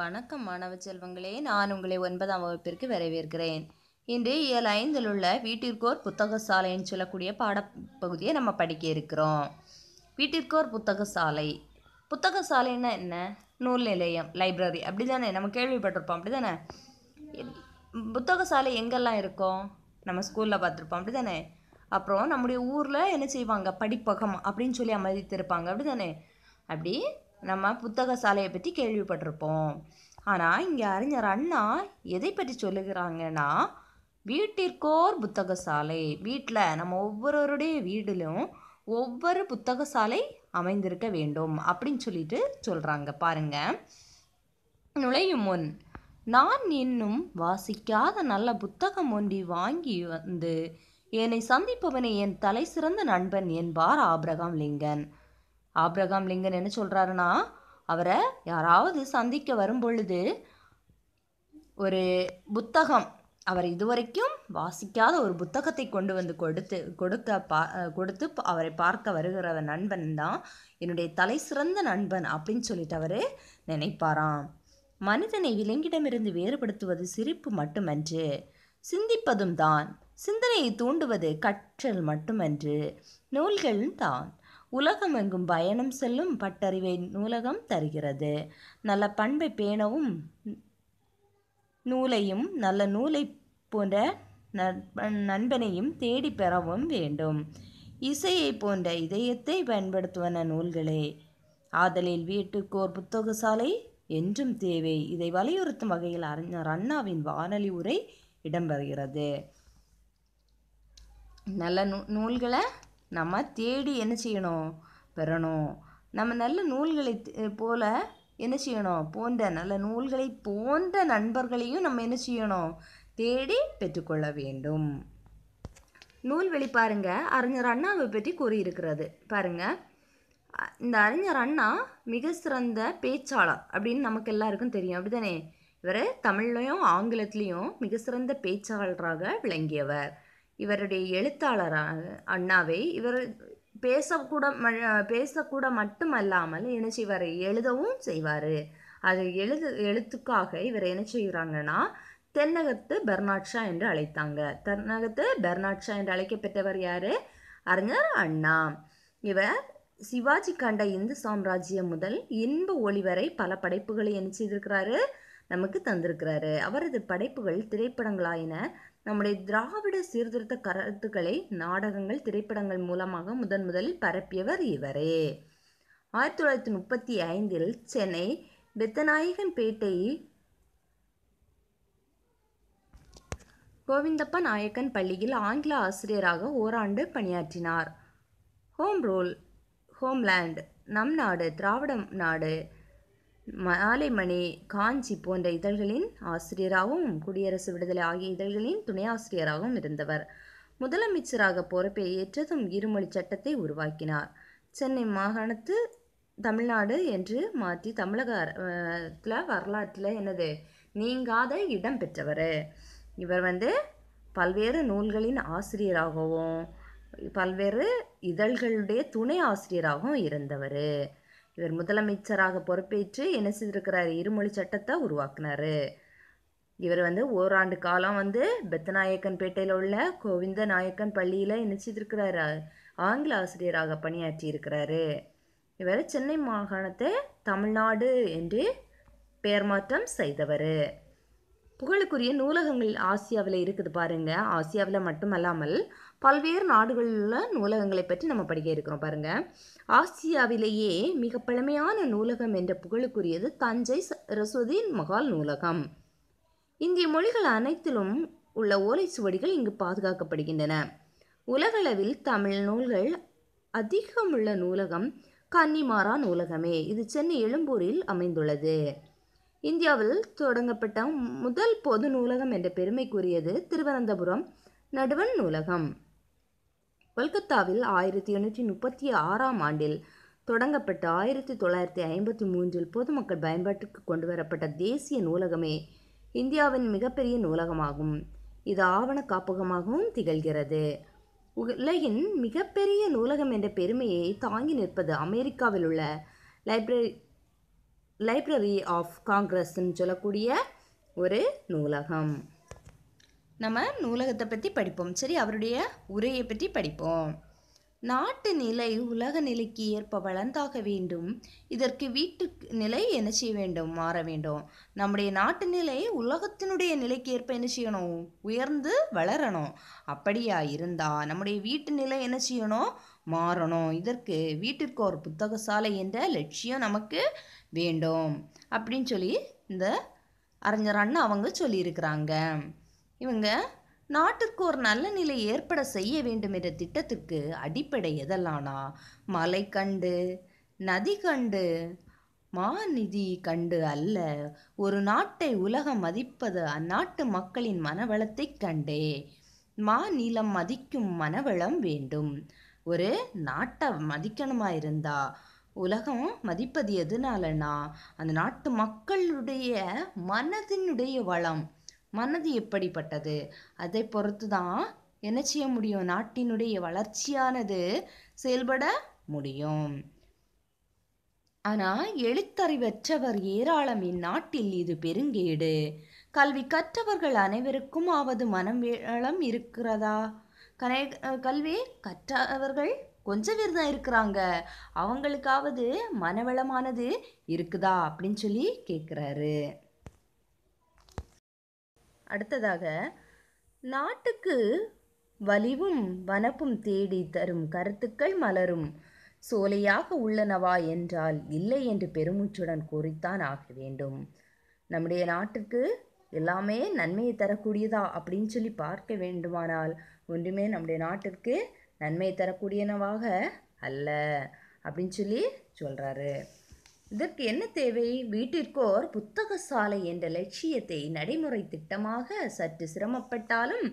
வணக்கம் மாணவ செல்வங்களே நான் உங்களை ஒன்பதாம் வகுப்பிற்கு வரவேற்கிறேன் இன்று இயல் ஐந்தில் உள்ள வீட்டிற்கோர் புத்தக சாலைன்னு சொல்லக்கூடிய பாடப்பகுதியை நம்ம படிக்க இருக்கிறோம் வீட்டிற்கோர் புத்தக சாலை புத்தக சாலைன்னா என்ன நூல் நிலையம் லைப்ரரி அப்படி தானே நம்ம கேள்விப்பட்டிருப்போம் அப்படி தானே புத்தக சாலை எங்கெல்லாம் இருக்கும் நம்ம ஸ்கூலில் பார்த்துருப்போம் அப்படி தானே அப்புறம் நம்முடைய ஊரில் என்ன செய்வாங்க படிப்பகம் அப்படின்னு சொல்லி அமைதித்திருப்பாங்க அப்படி தானே அப்படி நம்ம புத்தக சாலையை பற்றி கேள்விப்பட்டிருப்போம் ஆனால் இங்கே அறிஞர் அண்ணா எதை பற்றி சொல்லுகிறாங்கன்னா வீட்டிற்கோர் புத்தக சாலை வீட்டில் நம்ம ஒவ்வொருவருடைய வீடிலும் ஒவ்வொரு புத்தக சாலை அமைந்திருக்க வேண்டும் அப்படின்னு சொல்லிட்டு சொல்கிறாங்க பாருங்க நுழையும் முன் நான் இன்னும் வாசிக்காத நல்ல புத்தகம் ஒன்றி வாங்கி வந்து என்னை சந்திப்பவனை என் தலை சிறந்த நண்பன் என்பார் ஆபிரகாம் லிங்கன் ஆப்ரகாம் லிங்கன் என்ன சொல்கிறாருன்னா அவரை யாராவது சந்திக்க வரும் பொழுது ஒரு புத்தகம் அவர் இதுவரைக்கும் வாசிக்காத ஒரு புத்தகத்தை கொண்டு வந்து கொடுத்து கொடுக்க பா கொடுத்து அவரை பார்க்க வருகிற நண்பன் தான் என்னுடைய தலை சிறந்த நண்பன் அப்படின்னு சொல்லிட்டு அவர் நினைப்பாராம் மனிதனை விலங்கிடமிருந்து வேறுபடுத்துவது சிரிப்பு மட்டுமன்று சிந்திப்பதும் தான் சிந்தனையை தூண்டுவது கற்றல் மட்டுமன்று நூல்கள் தான் உலகமெங்கும் பயணம் செல்லும் பட்டறிவை நூலகம் தருகிறது நல்ல பண்பை பேணவும் நூலையும் நல்ல நூலை போன்ற நண்பனையும் தேடி பெறவும் வேண்டும் இசையை போன்ற இதயத்தை பயன்படுத்துவன நூல்களே ஆதலில் வீட்டுக்கோர் புத்தக சாலை என்றும் தேவை இதை வலியுறுத்தும் வகையில் அறிஞர் அண்ணாவின் வானொலி உரை இடம்பெறுகிறது நல்ல நூ நூல்களை நம்ம தேடி என்ன செய்யணும் பெறணும் நம்ம நல்ல நூல்களை போல் என்ன செய்யணும் போன்ற நல்ல நூல்களை போன்ற நண்பர்களையும் நம்ம என்ன செய்யணும் தேடி பெற்றுக்கொள்ள வேண்டும் நூல்வெளி பாருங்க அறிஞர் அண்ணாவை பற்றி கூறியிருக்கிறது பாருங்க இந்த அறிஞர் அண்ணா மிக சிறந்த பேச்சாளர் அப்படின்னு நமக்கு எல்லாருக்கும் தெரியும் அப்படிதானே இவர் தமிழ்லையும் ஆங்கிலத்திலையும் மிக சிறந்த பேச்சாளராக விளங்கியவர் இவருடைய எழுத்தாளராக அண்ணாவை இவர் பேசக்கூட பேசக்கூட மட்டுமல்லாமல் என்ன செய்வார் எழுதவும் செய்வார் அது எழுது எழுத்துக்காக இவர் என்ன செய்கிறாங்கன்னா தென்னகத்து பெர்னாட்ஷா என்று அழைத்தாங்க தென்னகத்து பெர்னாட்ஷா என்று அழைக்கப்பட்டவர் யார் அறிஞர் அண்ணா இவர் சிவாஜி கண்ட இந்து சாம்ராஜ்யம் முதல் இன்ப ஒளிவரை பல படைப்புகளை என்ன செய்திருக்கிறாரு நமக்கு தந்திருக்கிறாரு அவரது படைப்புகள் திரைப்படங்களாயின நம்முடைய திராவிட சீர்திருத்த கருத்துக்களை நாடகங்கள் திரைப்படங்கள் மூலமாக முதன் முதலில் பரப்பியவர் இவரே ஆயிரத்தி தொள்ளாயிரத்தி முப்பத்தி ஐந்தில் சென்னை பேட்டை கோவிந்தப்ப நாயக்கன் பள்ளியில் ஆங்கில ஆசிரியராக ஓராண்டு பணியாற்றினார் ஹோம் ரூல் ஹோம்லேண்ட் நம் நாடு திராவிடம் நாடு மாலைமணி காஞ்சி போன்ற இதழ்களின் ஆசிரியராகவும் குடியரசு விடுதலை ஆகிய இதழ்களின் துணை ஆசிரியராகவும் இருந்தவர் முதலமைச்சராக பொறுப்பை ஏற்றதும் இருமொழி சட்டத்தை உருவாக்கினார் சென்னை மாகாணத்து தமிழ்நாடு என்று மாற்றி தமிழகத்தில் வரலாற்றில் என்னது நீங்காத இடம் பெற்றவர் இவர் வந்து பல்வேறு நூல்களின் ஆசிரியராகவும் பல்வேறு இதழ்களுடைய துணை ஆசிரியராகவும் இருந்தவர் இவர் முதலமைச்சராக பொறுப்பேற்று என்ன செய்திருக்கிறார் இருமொழி சட்டத்தை உருவாக்குனார் இவர் வந்து ஓராண்டு காலம் வந்து பெத்தநாயக்கன்பேட்டையில் உள்ள கோவிந்த நாயக்கன் பள்ளியில் என்ன செய்திருக்கிறாரு ஆங்கில ஆசிரியராக பணியாற்றி இருக்கிறாரு இவர் சென்னை மாகாணத்தை தமிழ்நாடு என்று பெயர் மாற்றம் செய்தவர் புகழுக்குரிய நூலகங்கள் ஆசியாவில் இருக்குது பாருங்கள் ஆசியாவில் மட்டுமல்லாமல் பல்வேறு நாடுகளில் நூலகங்களை பற்றி நம்ம படிக்க இருக்கிறோம் பாருங்கள் ஆசியாவிலேயே மிக பழமையான நூலகம் என்ற புகழுக்குரியது தஞ்சை சரஸ்வதியின் மகால் நூலகம் இந்திய மொழிகள் அனைத்திலும் உள்ள ஓலைச்சுவடிகள் இங்கு பாதுகாக்கப்படுகின்றன உலகளவில் தமிழ் நூல்கள் அதிகமுள்ள நூலகம் கன்னிமாரா நூலகமே இது சென்னை எழும்பூரில் அமைந்துள்ளது இந்தியாவில் தொடங்கப்பட்ட முதல் பொது நூலகம் என்ற பெருமைக்குரியது திருவனந்தபுரம் நடுவன் நூலகம் கொல்கத்தாவில் ஆயிரத்தி எண்ணூற்றி முப்பத்தி ஆறாம் ஆண்டில் தொடங்கப்பட்ட ஆயிரத்தி தொள்ளாயிரத்தி ஐம்பத்தி மூன்றில் பொதுமக்கள் பயன்பாட்டுக்கு கொண்டு வரப்பட்ட தேசிய நூலகமே இந்தியாவின் மிகப்பெரிய நூலகமாகும் இது ஆவண காப்பகமாகவும் திகழ்கிறது உலகின் மிகப்பெரிய நூலகம் என்ற பெருமையை தாங்கி நிற்பது அமெரிக்காவில் உள்ள லைப்ரரி லைப்ரரி ஆஃப் காங்கிரஸ்ன்னு சொல்லக்கூடிய ஒரு நூலகம் நம்ம நூலகத்தை பற்றி படிப்போம் சரி அவருடைய உரையை பற்றி படிப்போம் நாட்டு நிலை உலக நிலைக்கு ஏற்ப வளர்ந்தாக வேண்டும் இதற்கு வீட்டு நிலை என்ன செய்ய வேண்டும் மாற வேண்டும் நம்முடைய நாட்டு நிலை உலகத்தினுடைய நிலைக்கு ஏற்ப என்ன செய்யணும் உயர்ந்து வளரணும் அப்படியா இருந்தால் நம்முடைய வீட்டு நிலை என்ன செய்யணும் மாறணும் இதற்கு வீட்டிற்கு ஒரு புத்தக சாலை என்ற லட்சியம் நமக்கு வேண்டும் அப்படின்னு சொல்லி இந்த அறிஞர் அண்ணா அவங்க சொல்லியிருக்கிறாங்க இவங்க நாட்டுக்கு ஒரு நல்ல நிலை ஏற்பட செய்ய வேண்டும் என்ற திட்டத்திற்கு அடிப்படை எதெல்லாம்னா மலை கண்டு நதி கண்டு மாநிதி கண்டு அல்ல ஒரு நாட்டை உலகம் மதிப்பது அந்நாட்டு மக்களின் மனவளத்தை கண்டே மாநிலம் மதிக்கும் மனவளம் வேண்டும் ஒரு நாட்டை மதிக்கணுமா இருந்தா உலகம் மதிப்பது எதுனாலன்னா அந்த நாட்டு மக்களுடைய மனதினுடைய வளம் மனது எப்படிப்பட்டது அதை பொறுத்து தான் என்ன செய்ய முடியும் நாட்டினுடைய வளர்ச்சியானது செயல்பட முடியும் ஆனால் எழுத்தறிவற்றவர் ஏராளம் இந்நாட்டில் இது பெருங்கேடு கல்வி கற்றவர்கள் அனைவருக்கும் ஆவது மனம் வேளம் இருக்கிறதா கனை கல்வி கற்றவர்கள் கொஞ்சம் பேர் தான் இருக்கிறாங்க அவங்களுக்காவது மனவளமானது இருக்குதா அப்படின்னு சொல்லி கேட்குறாரு அடுத்ததாக நாட்டுக்கு வலிவும் வனப்பும் தேடி தரும் கருத்துக்கள் மலரும் சோலையாக உள்ளனவா என்றால் இல்லை என்று பெருமூச்சுடன் கூறித்தான் ஆக வேண்டும் நம்முடைய நாட்டுக்கு எல்லாமே நன்மையை தரக்கூடியதா அப்படின்னு சொல்லி பார்க்க வேண்டுமானால் ஒன்றுமே நம்முடைய நாட்டிற்கு நன்மையை தரக்கூடியனவாக அல்ல அப்படின்னு சொல்லி சொல்கிறாரு இதற்கு என்ன தேவை வீட்டிற்கோர் புத்தக சாலை என்ற லட்சியத்தை நடைமுறை திட்டமாக சற்று சிரமப்பட்டாலும்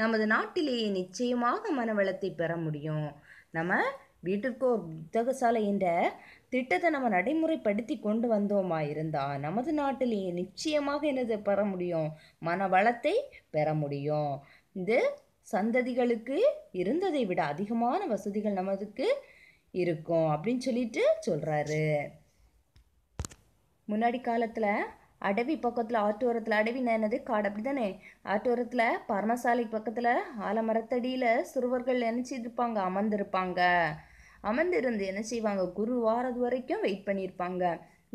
நமது நாட்டிலேயே நிச்சயமாக மனவளத்தை பெற முடியும் நம்ம வீட்டிற்கோர் புத்தக சாலை என்ற திட்டத்தை நம்ம நடைமுறைப்படுத்தி கொண்டு வந்தோமா இருந்தால் நமது நாட்டிலேயே நிச்சயமாக என்னது பெற முடியும் மனவளத்தை பெற முடியும் இது சந்ததிகளுக்கு இருந்ததை விட அதிகமான வசதிகள் நமதுக்கு இருக்கும் அப்படின்னு சொல்லிட்டு சொல்கிறாரு முன்னாடி காலத்தில் அடவி பக்கத்தில் ஆற்றோரத்தில் அடவி என்னது காடு அப்படி தானே ஆற்றோரத்தில் பர்மசாலை பக்கத்தில் ஆலமரத்தடியில் சிறுவர்கள் நினச்சிருப்பாங்க அமர்ந்திருப்பாங்க அமர்ந்திருந்து என்ன செய்வாங்க குரு வாரது வரைக்கும் வெயிட் பண்ணியிருப்பாங்க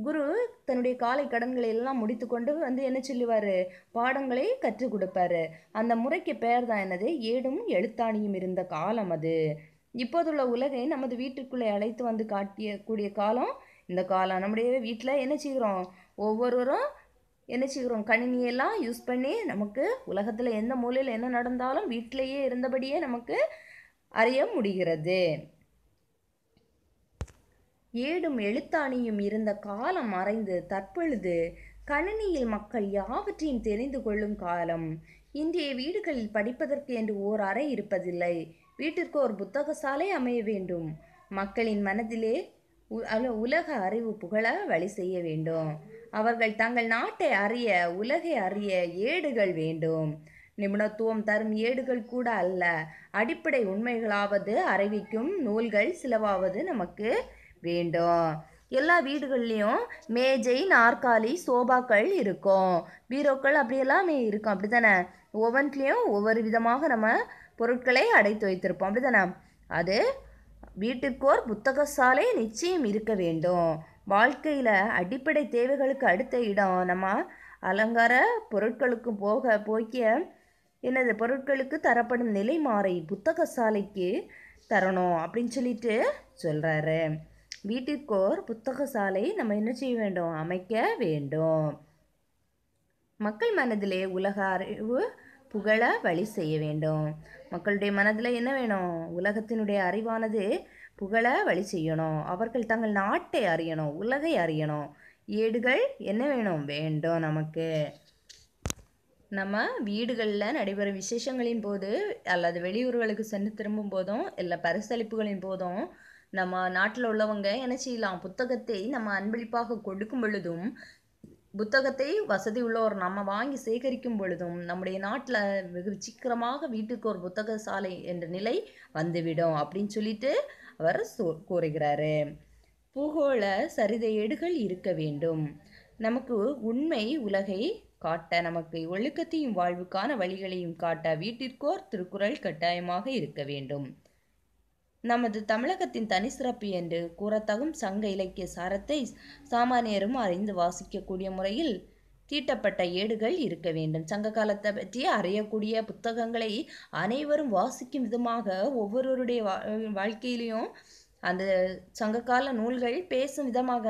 குரு தன்னுடைய காலை கடன்களை எல்லாம் முடித்து கொண்டு வந்து என்ன சொல்லுவார் பாடங்களை கற்றுக் கொடுப்பாரு அந்த முறைக்கு பெயர் தான் என்னது ஏடும் எழுத்தாணியும் இருந்த காலம் அது இப்போதுள்ள உலகை நமது வீட்டுக்குள்ளே அழைத்து வந்து காட்டிய கூடிய காலம் இந்த காலம் நம்முடைய வீட்டில் என்ன செய்கிறோம் ஒவ்வொருவரும் என்ன செய்கிறோம் கணினியெல்லாம் யூஸ் பண்ணி நமக்கு உலகத்தில் எந்த மூலையில் என்ன நடந்தாலும் வீட்டிலேயே இருந்தபடியே நமக்கு அறிய முடிகிறது ஏடும் எழுத்தாணியும் இருந்த காலம் மறைந்து தற்பொழுது கணினியில் மக்கள் யாவற்றையும் தெரிந்து கொள்ளும் காலம் இன்றைய வீடுகளில் படிப்பதற்கு என்று ஓர் அறை இருப்பதில்லை வீட்டிற்கு ஒரு புத்தக சாலை அமைய வேண்டும் மக்களின் மனதிலே உலக அறிவு புகழ வழி செய்ய வேண்டும் அவர்கள் தங்கள் நாட்டை அறிய உலகை அறிய ஏடுகள் வேண்டும் நிபுணத்துவம் தரும் ஏடுகள் கூட அல்ல அடிப்படை உண்மைகளாவது அறிவிக்கும் நூல்கள் சிலவாவது நமக்கு வேண்டும் எல்லா வீடுகள்லேயும் மேஜை நாற்காலி சோபாக்கள் இருக்கும் பீரோக்கள் அப்படி எல்லாமே இருக்கும் அப்படி தானே ஒவ்வொன்றிலையும் ஒவ்வொரு விதமாக நம்ம பொருட்களை அடைத்து வைத்திருப்போம் அப்படி தானே அது வீட்டுக்கோர் புத்தக சாலை நிச்சயம் இருக்க வேண்டும் வாழ்க்கையில் அடிப்படை தேவைகளுக்கு அடுத்த இடம் நம்ம அலங்கார பொருட்களுக்கும் போக போக்கிய எனது பொருட்களுக்கு தரப்படும் நிலை மாறி புத்தக சாலைக்கு தரணும் அப்படின்னு சொல்லிட்டு சொல்கிறாரு வீட்டுக்கோர் புத்தக சாலை நம்ம என்ன செய்ய வேண்டும் அமைக்க வேண்டும் மக்கள் மனதிலே உலக அறிவு புகழ வழி செய்ய வேண்டும் மக்களுடைய மனதில் என்ன வேணும் உலகத்தினுடைய அறிவானது புகழ வழி செய்யணும் அவர்கள் தங்கள் நாட்டை அறியணும் உலகை அறியணும் ஏடுகள் என்ன வேணும் வேண்டும் நமக்கு நம்ம வீடுகளில் நடைபெறும் விசேஷங்களின் போது அல்லது வெளியூர்களுக்கு சென்று திரும்பும் போதும் இல்லை பரிசளிப்புகளின் போதும் நம்ம நாட்டில் உள்ளவங்க என்ன செய்யலாம் புத்தகத்தை நம்ம அன்பளிப்பாக கொடுக்கும் பொழுதும் புத்தகத்தை வசதி உள்ளவர் நம்ம வாங்கி சேகரிக்கும் பொழுதும் நம்முடைய நாட்டில் வெகு விசிக்கிரமாக வீட்டுக்கு ஒரு புத்தக சாலை என்ற நிலை வந்துவிடும் அப்படின்னு சொல்லிட்டு அவர் சொ கூறுகிறாரு பூகோள சரிதை ஏடுகள் இருக்க வேண்டும் நமக்கு உண்மை உலகை காட்ட நமக்கு ஒழுக்கத்தையும் வாழ்வுக்கான வழிகளையும் காட்ட வீட்டிற்கோர் திருக்குறள் கட்டாயமாக இருக்க வேண்டும் நமது தமிழகத்தின் தனி சிறப்பு என்று கூறத்தகும் சங்க இலக்கிய சாரத்தை சாமானியரும் அறிந்து வாசிக்கக்கூடிய முறையில் தீட்டப்பட்ட ஏடுகள் இருக்க வேண்டும் சங்க காலத்தை பற்றி அறியக்கூடிய புத்தகங்களை அனைவரும் வாசிக்கும் விதமாக ஒவ்வொருவருடைய வாழ்க்கையிலையும் அந்த சங்ககால நூல்கள் பேசும் விதமாக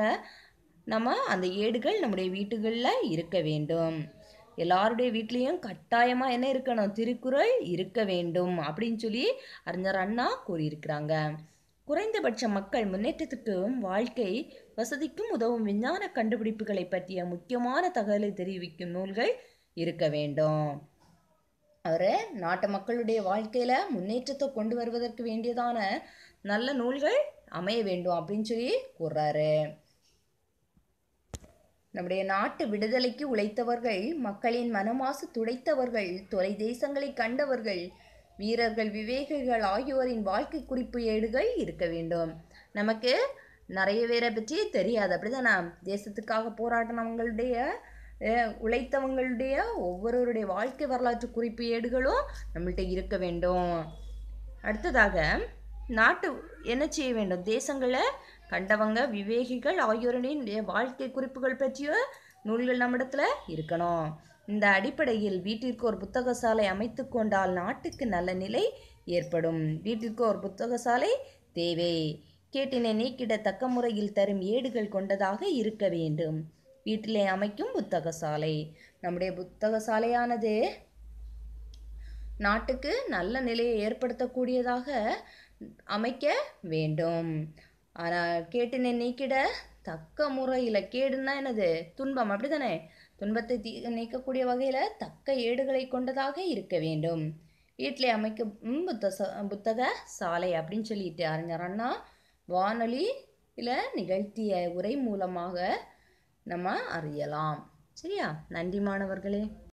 நம்ம அந்த ஏடுகள் நம்முடைய வீட்டுகளில் இருக்க வேண்டும் எல்லாருடைய வீட்லேயும் கட்டாயமாக என்ன இருக்கணும் திருக்குறள் இருக்க வேண்டும் அப்படின்னு சொல்லி அறிஞர் அண்ணா கூறியிருக்கிறாங்க குறைந்தபட்ச மக்கள் முன்னேற்றத்துக்கும் வாழ்க்கை வசதிக்கும் உதவும் விஞ்ஞான கண்டுபிடிப்புகளை பற்றிய முக்கியமான தகவலை தெரிவிக்கும் நூல்கள் இருக்க வேண்டும் அவர் நாட்டு மக்களுடைய வாழ்க்கையில் முன்னேற்றத்தை கொண்டு வருவதற்கு வேண்டியதான நல்ல நூல்கள் அமைய வேண்டும் அப்படின்னு சொல்லி கூறுறாரு நம்முடைய நாட்டு விடுதலைக்கு உழைத்தவர்கள் மக்களின் மனமாசு துடைத்தவர்கள் தொலை தேசங்களை கண்டவர்கள் வீரர்கள் விவேகிகள் ஆகியோரின் வாழ்க்கை குறிப்பு ஏடுகள் இருக்க வேண்டும் நமக்கு நிறைய பேரை பற்றி தெரியாது அப்படிதானே தேசத்துக்காக போராடினவங்களுடைய உழைத்தவங்களுடைய ஒவ்வொருவருடைய வாழ்க்கை வரலாற்று குறிப்பு ஏடுகளும் நம்மள்கிட்ட இருக்க வேண்டும் அடுத்ததாக நாட்டு என்ன செய்ய வேண்டும் தேசங்களை கண்டவங்க விவேகிகள் ஆகியோருடைய வாழ்க்கை குறிப்புகள் பற்றிய நூல்கள் நம்மிடத்தில் இருக்கணும் இந்த அடிப்படையில் வீட்டிற்கு ஒரு புத்தக சாலை அமைத்து கொண்டால் நாட்டுக்கு நல்ல நிலை ஏற்படும் வீட்டிற்கு ஒரு புத்தக சாலை தேவை கேட்டினை நீக்கிட தக்க முறையில் தரும் ஏடுகள் கொண்டதாக இருக்க வேண்டும் வீட்டிலே அமைக்கும் புத்தக சாலை நம்முடைய புத்தக சாலையானது நாட்டுக்கு நல்ல நிலையை ஏற்படுத்தக்கூடியதாக அமைக்க வேண்டும் ஆனால் கேட்டினை நீக்கிட தக்க முறையில் கேடுன்னா என்னது துன்பம் அப்படிதானே துன்பத்தை தீ நீக்கக்கூடிய வகையில் தக்க ஏடுகளை கொண்டதாக இருக்க வேண்டும் வீட்டில் அமைக்க புத்த புத்தக சாலை அப்படின்னு சொல்லிட்டு அறிஞர் அண்ணா வானொலி இல்லை நிகழ்த்திய உரை மூலமாக நம்ம அறியலாம் சரியா நன்றி மாணவர்களே